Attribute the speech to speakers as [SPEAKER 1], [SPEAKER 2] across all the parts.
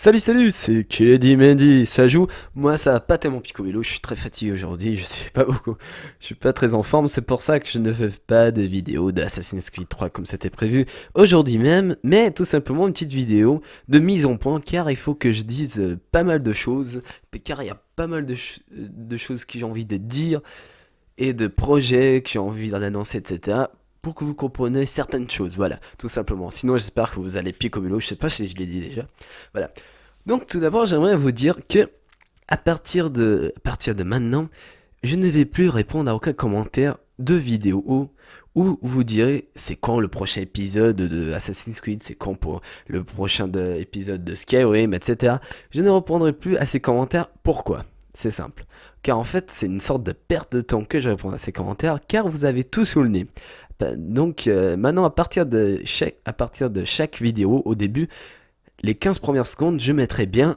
[SPEAKER 1] Salut salut, c'est Kedi Mendy, ça joue Moi ça va pas tellement picobello, je suis très fatigué aujourd'hui, je suis pas beaucoup, je suis pas très en forme, c'est pour ça que je ne fais pas de vidéo d'Assassin's Creed 3 comme c'était prévu aujourd'hui même, mais tout simplement une petite vidéo de mise en point car il faut que je dise pas mal de choses, car il y a pas mal de, de choses que j'ai envie de dire et de projets que j'ai envie d'annoncer etc pour que vous compreniez certaines choses. Voilà, tout simplement. Sinon, j'espère que vous allez piquer comme l'eau. Je sais pas si je l'ai dit déjà. Voilà. Donc, tout d'abord, j'aimerais vous dire que à partir de, partir de maintenant, je ne vais plus répondre à aucun commentaire de vidéo où vous direz c'est quand le prochain épisode de Assassin's Creed, c'est quand pour le prochain épisode de Skyrim, etc. Je ne répondrai plus à ces commentaires. Pourquoi C'est simple. Car en fait, c'est une sorte de perte de temps que je réponds à ces commentaires, car vous avez tout sous le nez donc euh, maintenant, à partir, de chaque, à partir de chaque vidéo, au début, les 15 premières secondes, je mettrai bien,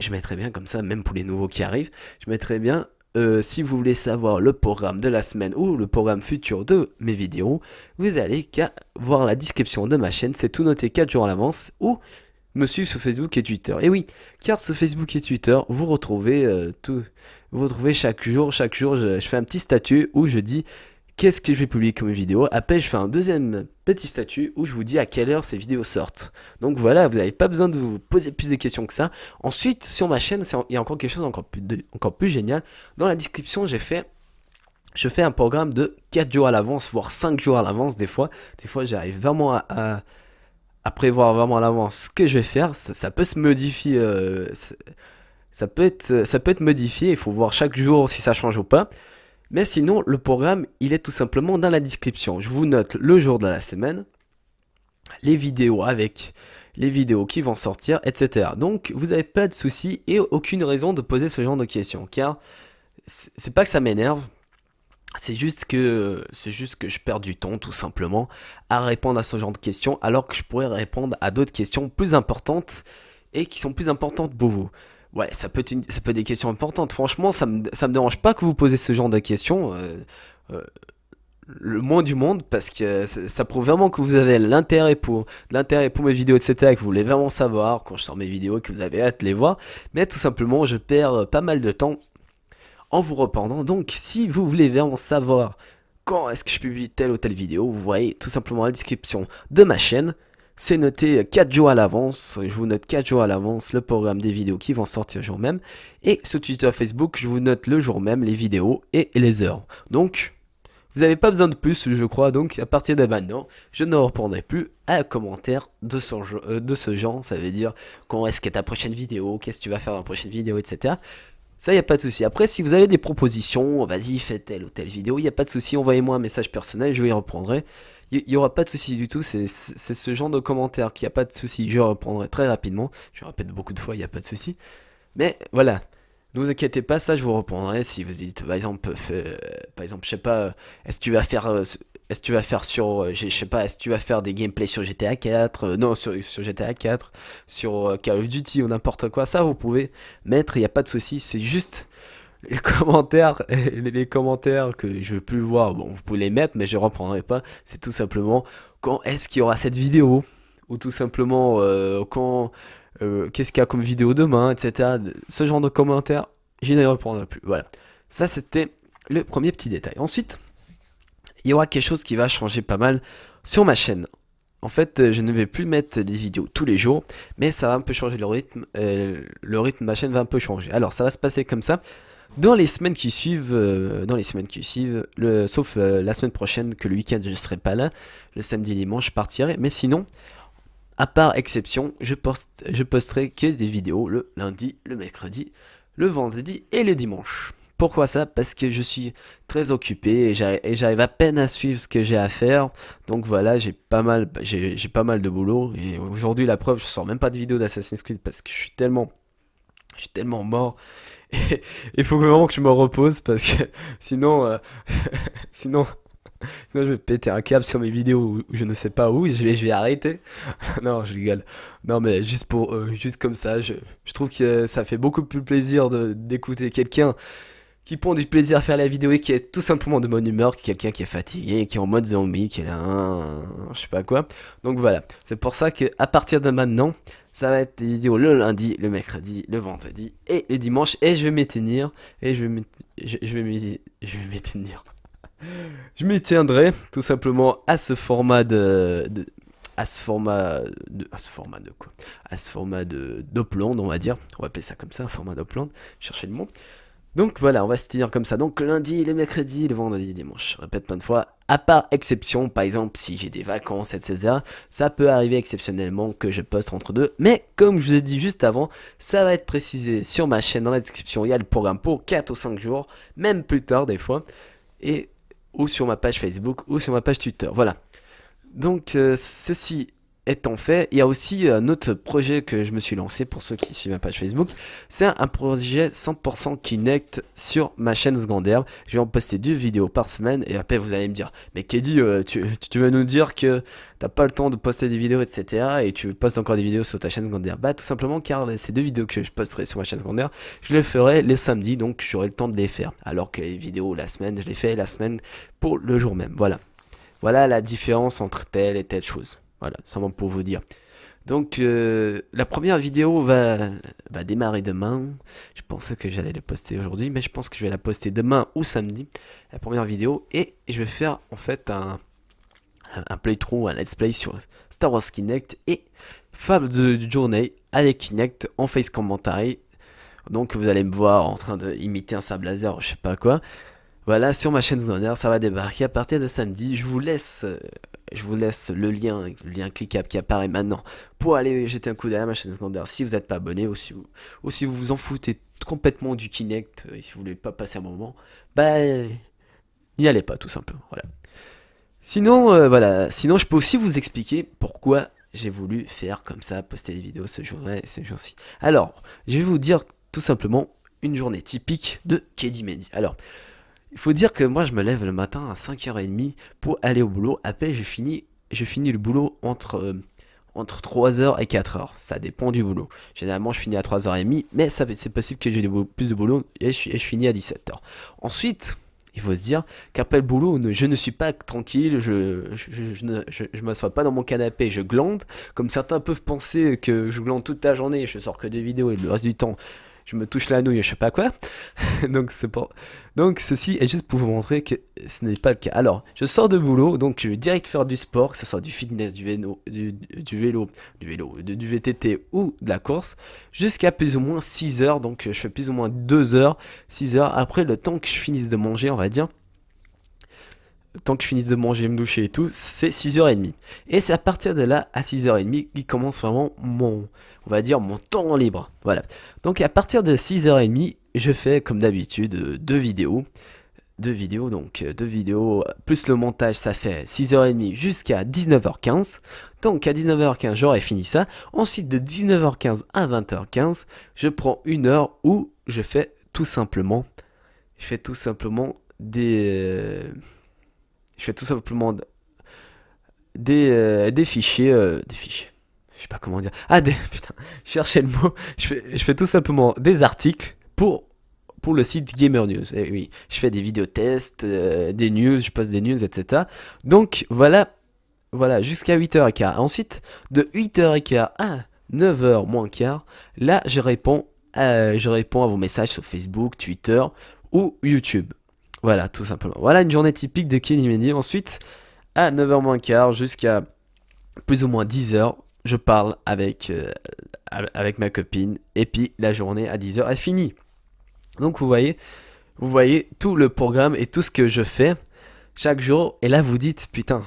[SPEAKER 1] je mettrai bien comme ça, même pour les nouveaux qui arrivent, je mettrai bien, euh, si vous voulez savoir le programme de la semaine ou le programme futur de mes vidéos, vous allez qu'à voir la description de ma chaîne, c'est tout noté 4 jours à l'avance, ou me suivre sur Facebook et Twitter. Et oui, car sur Facebook et Twitter, vous retrouvez euh, tout, vous retrouvez chaque jour, chaque jour, je, fais un petit statut où je dis qu'est-ce que je vais publier comme vidéo. Après, je fais un deuxième petit statut où je vous dis à quelle heure ces vidéos sortent. Donc voilà, vous n'avez pas besoin de vous poser plus de questions que ça. Ensuite, sur ma chaîne, il y a encore quelque chose encore plus, encore plus génial. Dans la description, j'ai fait je fais un programme de 4 jours à l'avance, voire 5 jours à l'avance des fois. Des fois, j'arrive vraiment à, prévoir vraiment à l'avance ce que je vais faire. Ça, peut se modifier. Euh, peut, être, ça peut être modifié, il faut voir chaque jour si ça change ou pas. Mais sinon, le programme, il est tout simplement dans la description. Je vous note le jour de la semaine, les vidéos avec les vidéos qui vont sortir, etc. Donc, vous n'avez pas de soucis et aucune raison de poser ce genre de questions, car c'est pas que ça m'énerve, c'est juste que c'est juste que je perds du temps tout simplement à répondre à ce genre de questions alors que je pourrais répondre à d'autres questions plus importantes et qui sont plus importantes pour vous. Ouais, ça peut, être ça peut des questions importantes. Franchement, ça me, me dérange pas que vous posez ce genre de questions. Euh, euh, le moins du monde, parce que ça, prouve vraiment que vous avez l'intérêt pour, l'intérêt pour mes vidéos, etc., que vous voulez vraiment savoir quand je sors mes vidéos, que vous avez hâte de les voir. Mais tout simplement, je perds pas mal de temps en vous rependant. Donc, si vous voulez vraiment savoir quand est-ce que je publie telle ou telle vidéo, vous voyez tout simplement la description de ma chaîne. C'est noté 4 jours à l'avance. Je vous note 4 jours à l'avance le programme des vidéos qui vont sortir le jour même. Et sur Twitter, Facebook, je vous note le jour même les vidéos et les heures. Donc, vous n'avez pas besoin de plus, je crois. Donc, à partir de maintenant, je ne reprendrai plus à un commentaire de, euh, de ce genre. Ça veut dire quand est-ce que ta prochaine vidéo, qu'est-ce que tu vas faire dans la prochaine vidéo, etc. Ça, il n'y a pas de souci. Après, si vous avez des propositions, vas-y, fais telle ou telle vidéo, il n'y a pas de souci. Envoyez-moi un message personnel, je vous y reprendrai il n'y aura pas de souci du tout. C'est ce genre de commentaire qu'il n'y a pas de souci. Je reprendrai très rapidement. Je répète beaucoup de fois, il n'y a pas de souci. Mais voilà. Ne vous inquiétez pas, ça je vous reprendrai si vous dites par exemple, je euh, par exemple, je sais pas, est-ce que tu vas faire, est-ce tu vas faire sur, je sais pas, est-ce tu vas faire des gameplays sur GTA 4, euh, non sur, sur, GTA 4, sur euh, Call of Duty ou n'importe quoi, ça vous pouvez mettre, il n'y a pas de souci, c'est juste les commentaires, les commentaires que je veux plus voir, bon, vous pouvez les mettre, mais je ne reprendrai pas. C'est tout simplement quand est-ce qu'il y aura cette vidéo Ou tout simplement euh, quand. Euh, qu'est-ce qu'il y a comme vidéo demain, etc. Ce genre de commentaires, je les reprendrai plus. Voilà. Ça, c'était le premier petit détail. Ensuite, il y aura quelque chose qui va changer pas mal sur ma chaîne. En fait, euh, je ne vais plus mettre des vidéos tous les jours, mais ça va un peu changer le rythme. le rythme de ma chaîne va un peu changer. Alors, ça va se passer comme ça. Dans les semaines qui suivent, euh, dans les semaines qui suivent, sauf euh, la semaine prochaine que le week-end je ne serai pas là, le samedi et dimanche je partirai. Mais sinon, à part exception, je, posterai que des vidéos le lundi, le mercredi, le vendredi et le dimanche. Pourquoi ça Parce que je suis très occupé et j'arrive à peine à suivre ce que j'ai à faire. Donc voilà, j'ai pas mal, j'ai pas mal de boulot. Et aujourd'hui, la preuve, je sors même pas de vidéo d'Assassin's Creed parce que je suis tellement je suis tellement mort. il faut vraiment que je me repose parce que sinon, euh, sinon, je vais péter un câble sur mes vidéos où je ne sais pas où je vais, arrêter. non, je rigole. Non, mais juste, pour, euh, juste comme ça, je, trouve que ça fait beaucoup plus plaisir d'écouter quelqu'un qui prend du plaisir à faire la vidéo et qui est tout simplement de bonne humeur que quelqu'un qui est fatigué, qui est en mode zombie, qui est là, un, hein, je sais pas quoi. Donc voilà, c'est pour ça que à partir de maintenant, ça va être des vidéos le lundi, le mercredi, le vendredi et le dimanche. Et je vais m'éteindre. Et je vais m'éteindre. Je tiendrai tout simplement à ce format de, à ce format de à ce format de quoi à ce format de d'Opland on va dire on va appeler ça comme ça un format d'Opland cherchez le mot donc voilà, on va se tenir comme ça. Donc lundi, les mercredis, vendredi, vendredi, dimanche. Je répète plein de fois. À part exception, par exemple, si j'ai des vacances, etc. Ça peut arriver exceptionnellement que je poste entre deux. Mais comme je vous ai dit juste avant, ça va être précisé sur ma chaîne dans la description. Il y a le programme pour 4 ou 5 jours, même plus tard des fois. Et ou sur ma page Facebook ou sur ma page Twitter. Voilà. Donc euh, ceci étant fait, il y a aussi euh, un autre projet que je me suis lancé pour ceux qui suivent ma page Facebook. C'est un projet 100% Kinect sur ma chaîne secondaire. Je vais en poster deux vidéos par semaine et après vous allez me dire Mais Keddy, euh, tu, tu veux nous dire que t'as pas le temps de poster des vidéos, etc. Et tu postes encore des vidéos sur ta chaîne secondaire Bah, tout simplement car ces deux vidéos que je posterai sur ma chaîne secondaire, je les ferai les samedis donc j'aurai le temps de les faire. Alors que les vidéos la semaine, je les fais la semaine pour le jour même. Voilà. Voilà la différence entre telle et telle chose. Voilà, simplement pour vous dire. Donc, euh, la première vidéo va, démarrer demain. Je pensais que j'allais la poster aujourd'hui, mais je pense que je vais la poster demain ou samedi, la première vidéo. Et je vais faire en fait un, un playthrough, un let's play sur Star Wars Kinect et Fable de Journée avec Kinect en face commentary. Donc, vous allez me voir en train d'imiter un sable laser, je sais pas quoi. Voilà, sur ma chaîne Zoner, ça va débarquer à partir de samedi. Je vous laisse euh, je vous laisse le lien, le lien cliquable qui apparaît maintenant pour aller jeter un coup d'œil à ma chaîne secondaire si vous n'êtes pas abonné ou si, vous, vous vous en foutez complètement du Kinect euh, et si vous voulez pas passer un moment, bah n'y allez pas tout simplement. Voilà. Sinon, euh, voilà. Sinon, je peux aussi vous expliquer pourquoi j'ai voulu faire comme ça, poster des vidéos ce jour-là et ce jour-ci. Alors, je vais vous dire tout simplement une journée typique de Keddy Alors, il faut dire que moi, je me lève le matin à 5h30 pour aller au boulot. Après, je finis, je finis le boulot entre, euh, entre 3h et 4h. Ça dépend du boulot. Généralement, je finis à 3h30, mais c'est possible que j'ai plus de boulot et je, finis à 17h. Ensuite, il faut se dire qu'après le boulot, je ne suis pas tranquille, je, je, je ne m'assois pas dans mon canapé, je glande. Comme certains peuvent penser que je glande toute la journée, je sors que des vidéos et le reste du temps, je me touche la nouille, je sais pas quoi. donc, ceci est juste pour vous montrer que ce n'est pas le cas. Alors, je sors de boulot, donc je vais direct faire du sport, que ce soit du fitness, du vélo, du, vélo, du, vélo du, du, VTT ou de la course, jusqu'à plus ou moins 6 heures. Donc, je fais plus ou moins 2 heures, 6 heures après le temps que je finisse de manger, on va dire tant que je finisse de manger, me doucher et tout, c'est 6h30. Et c'est à partir de là, à 6h30, qu'il commence vraiment mon, on va dire, mon temps libre. Voilà. Donc à partir de 6h30, je fais comme d'habitude euh, deux vidéos. Deux vidéos, donc euh, deux vidéos, euh, plus le montage, ça fait 6h30 jusqu'à 19h15. Donc à 19h15, j'aurai fini ça. Ensuite, de 19h15 à 20h15, je prends une heure où je fais tout simplement, je fais tout simplement des... Je fais tout simplement des, euh, des fichiers. Euh, des fichiers. Je sais pas comment dire. Ah, des, putain, cherchez le mot. Je fais, je fais tout simplement des articles pour, pour le site Gamer News. Et eh oui, je fais des vidéos tests, euh, des news, je poste des news, etc. Donc voilà, voilà jusqu'à 8h15. Ensuite, de 8h15 à 9h moins là je réponds, je réponds à vos messages sur Facebook, Twitter ou YouTube. Voilà, tout simplement. Voilà une journée typique de Kenny Mendy. Ensuite, à 9h15 jusqu'à plus ou moins 10h, je parle avec, euh, avec ma copine. Et puis la journée à 10h est finie. Donc vous voyez, vous voyez tout le programme et tout ce que je fais chaque jour. Et là vous dites, putain,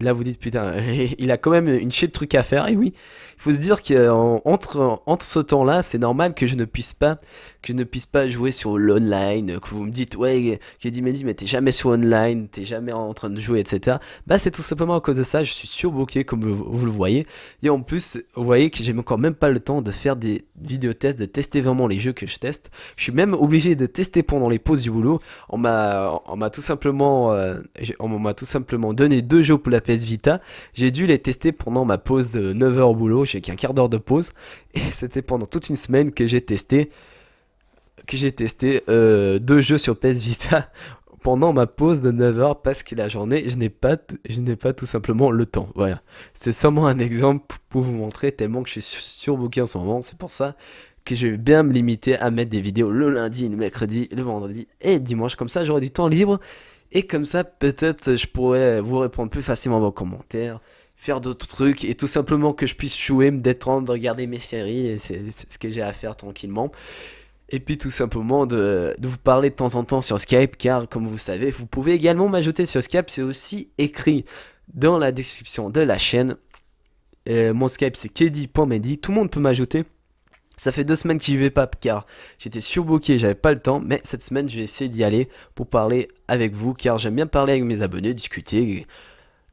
[SPEAKER 1] là vous dites putain, il a quand même une chier de trucs à faire. Et oui, il faut se dire qu'entre entre ce temps-là, c'est normal que je ne puisse pas que je ne puisse pas jouer sur l'online. Que vous me dites ouais, qui dit mais dit mais t'es jamais sur online, t'es jamais en train de jouer, etc. Bah c'est tout simplement à cause de ça. Je suis surbooké comme vous, le voyez. Et en plus, vous voyez que j'ai encore même pas le temps de faire des vidéos tests, de tester vraiment les jeux que je teste. Je suis même obligé de tester pendant les pauses du boulot. On m'a on m'a tout simplement euh, on m'a tout simplement donné deux jeux pour la PS Vita. J'ai dû les tester pendant ma pause de 9h au boulot, j'ai qu'un quart d'heure de pause. Et c'était pendant toute une semaine que j'ai testé, que j'ai testé euh, deux jeux sur PS Vita pendant ma pause de 9h parce que la journée, je n'ai pas, je n'ai pas tout simplement le temps. Voilà. C'est seulement un exemple pour vous montrer tellement que je suis surbooké en ce moment. C'est pour ça que je vais bien me limiter à mettre des vidéos le lundi, le mercredi, le vendredi et dimanche. Comme ça, j'aurai du temps libre et comme ça, peut-être, euh, je pourrais euh, vous répondre plus facilement vos commentaires, faire d'autres trucs, et tout simplement que je puisse jouer, me détendre, regarder mes séries, et c'est ce que j'ai à faire tranquillement. Et puis tout simplement de, vous parler de temps en temps sur Skype, car comme vous savez, vous pouvez également m'ajouter sur Skype, c'est aussi écrit dans la description de la chaîne. Euh, mon Skype c'est kedi.medi, tout le monde peut m'ajouter. Ça fait deux semaines que j'y vais pas car j'étais surbooké, j'avais pas le temps, mais cette semaine j'ai essayé d'y aller pour parler avec vous car j'aime bien parler avec mes abonnés, discuter,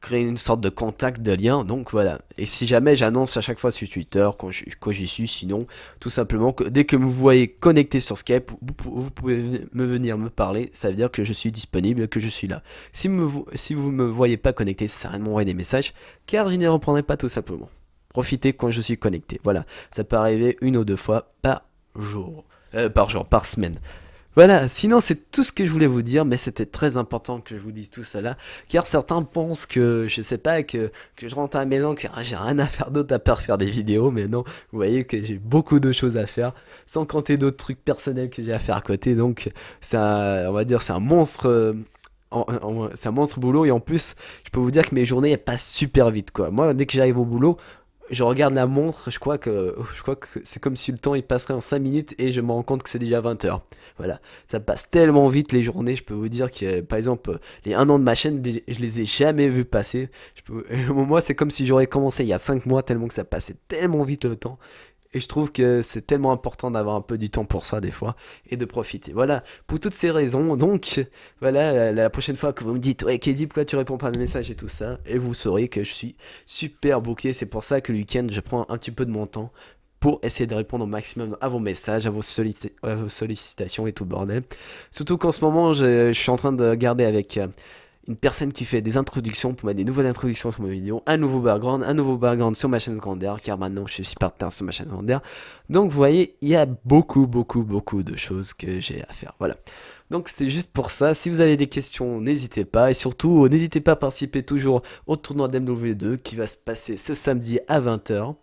[SPEAKER 1] créer une sorte de contact, de lien, donc voilà. Et si jamais j'annonce à chaque fois sur Twitter quand j'y suis, sinon tout simplement que dès que vous voyez connecté sur Skype, vous, pouvez me venir me parler, ça veut dire que je suis disponible, que je suis là. Si, vous ne vous me voyez pas connecté, ça ne m'envoie des messages car je n'y reprendrai pas tout simplement profiter quand je suis connecté. Voilà, ça peut arriver une ou deux fois par jour. Euh, par jour, par semaine. Voilà, sinon c'est tout ce que je voulais vous dire, mais c'était très important que je vous dise tout cela, car certains pensent que, je sais pas, que, que je rentre à la maison, que ah, j'ai rien à faire d'autre à part faire des vidéos, mais non, vous voyez que j'ai beaucoup de choses à faire, sans compter d'autres trucs personnels que j'ai à faire à côté, donc ça, on va dire, c'est un monstre... Euh, c'est un monstre boulot et en plus je peux vous dire que mes journées elles passent super vite quoi moi dès que j'arrive au boulot je regarde la montre, je crois que, je crois que c'est comme si le temps il passerait en 5 minutes et je me rends compte que c'est déjà 20 heures. Voilà, ça passe tellement vite les journées, je peux vous dire que par exemple les 1 an de ma chaîne, je les ai jamais vu passer. moi c'est comme si j'aurais commencé il y a 5 mois tellement que ça passait tellement vite le temps et je trouve que c'est tellement important d'avoir un peu du temps pour ça des fois et de profiter. Voilà, pour toutes ces raisons, donc, voilà, la prochaine fois que vous me dites, ouais, Kedi, pourquoi tu réponds pas à mes messages et tout ça, et vous saurez que je suis super bouclé. C'est pour ça que le week-end, je prends un petit peu de mon temps pour essayer de répondre au maximum à vos messages, à vos, sollicitations et tout le bordel. Surtout qu'en ce moment, je, suis en train de garder avec. Euh, une personne qui fait des introductions pour mettre des nouvelles introductions sur mes vidéos, un nouveau background, un nouveau background sur ma chaîne secondaire, car maintenant je suis partenaire sur ma chaîne secondaire. Donc vous voyez, il y a beaucoup, beaucoup, beaucoup de choses que j'ai à faire. Voilà. Donc c'était juste pour ça. Si vous avez des questions, n'hésitez pas. Et surtout, n'hésitez pas à participer toujours au tournoi d'MW2 qui va se passer ce samedi à 20h.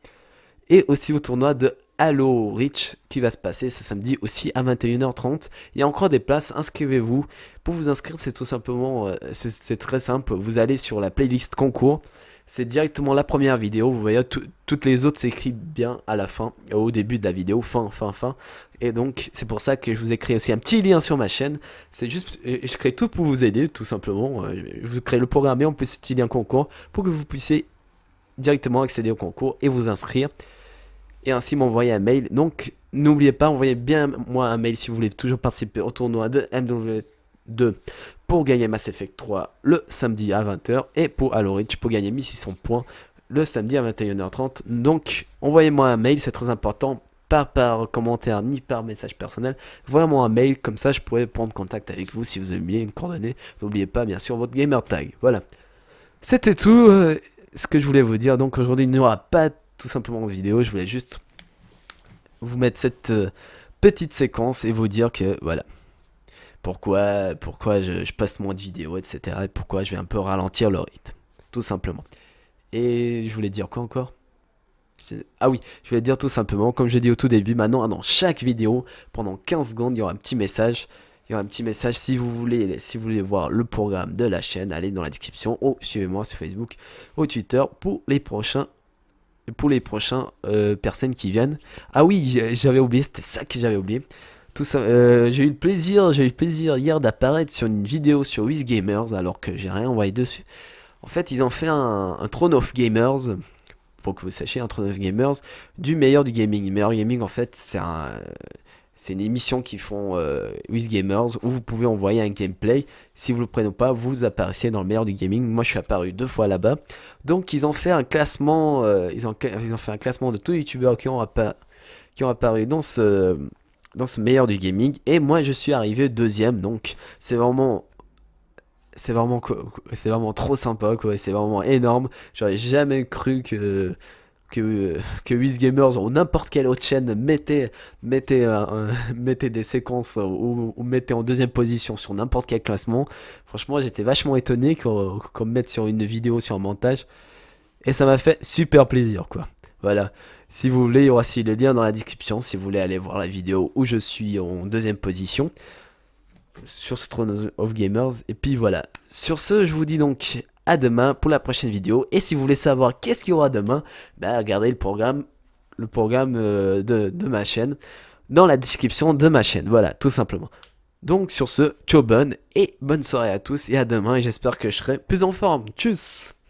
[SPEAKER 1] Et aussi au tournoi de Allo Reach qui va se passer ce samedi aussi à 21h30. Il y a encore des places, inscrivez-vous. Pour vous inscrire, c'est tout simplement, euh, c'est très simple, vous allez sur la playlist concours. C'est directement la première vidéo, vous voyez, toutes les autres s'écrivent bien à la fin, au début de la vidéo, fin, fin, fin. Et donc, c'est pour ça que je vous ai créé aussi un petit lien sur ma chaîne. C'est juste, euh, je crée tout pour vous aider, tout simplement. Euh, je crée le programme et en plus, petit lien concours pour que vous puissiez directement accéder au concours et vous inscrire et ainsi m'envoyer un mail. Donc n'oubliez pas, envoyez bien moi un mail si vous voulez toujours participer au tournoi de MW2 pour gagner Mass Effect 3 le samedi à 20h et pour Alorich pour gagner 1600 points le samedi à 21h30. Donc envoyez-moi un mail, c'est très important pas par commentaire ni par message personnel, vraiment un mail, comme ça je pourrais prendre contact avec vous si vous aimiez une coordonnée. N'oubliez pas bien sûr votre gamer tag. Voilà. C'était tout euh, ce que je voulais vous dire. Donc aujourd'hui il n'y aura pas tout simplement en vidéo. Je voulais juste vous mettre cette euh, petite séquence et vous dire que voilà. Pourquoi, pourquoi je, passe moins de vidéos, etc. Et pourquoi je vais un peu ralentir le rythme. Tout simplement. Et je voulais dire quoi encore ah oui, je voulais dire tout simplement, comme je dis dit au tout début, maintenant dans chaque vidéo, pendant 15 secondes, il y aura un petit message. Il y aura un petit message si vous voulez, si vous voulez voir le programme de la chaîne, allez dans la description ou suivez-moi sur Facebook ou Twitter pour les prochains pour les prochains euh, personnes qui viennent. Ah oui, j'avais oublié, c'était ça que j'avais oublié. Tout ça, euh, j'ai eu le plaisir, j'ai eu le plaisir hier d'apparaître sur une vidéo sur Wiz Gamers alors que j'ai rien envoyé dessus. En fait, ils ont fait un, Throne of Gamers, pour que vous sachiez, un Throne of Gamers du meilleur du gaming. Le meilleur gaming, en fait, c'est c'est une émission qu'ils font euh, Gamers où vous pouvez envoyer un gameplay si vous le prenez pas, vous apparaissez dans le meilleur du gaming. Moi, je suis apparu deux fois là-bas. Donc, ils ont fait un classement, euh, ils, ont, fait un classement de tous les youtubeurs qui ont, apparu, dans ce, meilleur du gaming. Et moi, je suis arrivé deuxième. Donc, c'est vraiment c'est vraiment c'est vraiment trop sympa c'est vraiment énorme j'aurais jamais cru que que, que Gamers ou n'importe quelle autre chaîne Mettait des séquences ou, mettait en deuxième position sur n'importe quel classement. Franchement, j'étais vachement étonné qu'on mette sur une vidéo, sur un montage. Et ça m'a fait super plaisir, quoi. Voilà. Si vous voulez, il y aura aussi le lien dans la description si vous voulez aller voir la vidéo où je suis en deuxième position sur ce Throne of Gamers. Et puis voilà. Sur ce, je vous dis donc à demain pour la prochaine vidéo. Et si vous voulez savoir qu'est-ce qu'il y aura demain, bah regardez le programme, le programme euh, de, de, ma chaîne dans la description de ma chaîne. Voilà, tout simplement. Donc sur ce, ciao bonne et bonne soirée à tous et à demain et j'espère que je serai plus en forme. Tchuss